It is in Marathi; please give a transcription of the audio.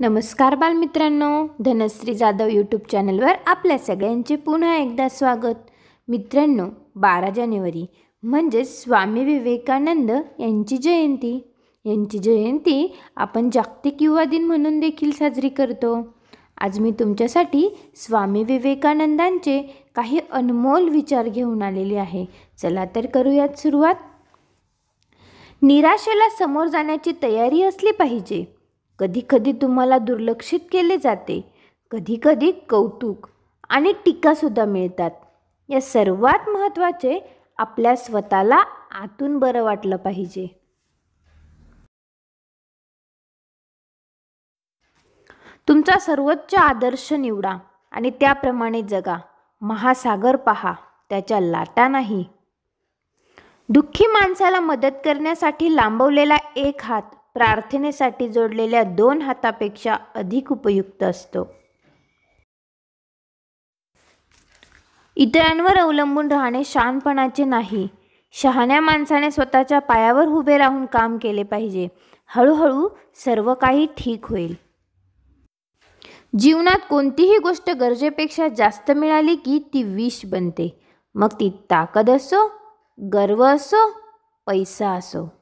नमस्कार बालमित्रांनो धनश्री जाधव यूट्यूब चॅनलवर आपल्या सगळ्यांचे पुन्हा एकदा स्वागत मित्रांनो बारा जानेवारी म्हणजेच स्वामी विवेकानंद यांची जयंती यांची जयंती आपण जागतिक युवा दिन म्हणून देखील साजरी करतो आज मी तुमच्यासाठी स्वामी विवेकानंदांचे काही अनमोल विचार घेऊन आलेले आहे चला तर करूयात सुरुवात निराशेला समोर जाण्याची तयारी असली पाहिजे कधीकधी तुम्हाला दुर्लक्षित केले जाते कधीकधी कौतुक आणि टीकासुद्धा मिळतात या सर्वात महत्त्वाचे आपल्या स्वतःला आतून बरं वाटलं पाहिजे तुमचा सर्वोच्च आदर्श निवडा आणि त्याप्रमाणे जगा महासागर पहा त्याच्या लाटा नाही दुःखी माणसाला मदत करण्यासाठी लांबवलेला एक हात प्रार्थनेसाठी जोडलेल्या दोन हातापेक्षा अधिक उपयुक्त असतो इतरांवर अवलंबून राहणे शहाणपणाचे नाही शहाण्या माणसाने स्वतःच्या पायावर उभे राहून काम केले पाहिजे हळूहळू सर्व काही ठीक होईल जीवनात कोणतीही गोष्ट गरजेपेक्षा जास्त मिळाली की ती विष बनते मग ती ताकद असो गर्व असो पैसा असो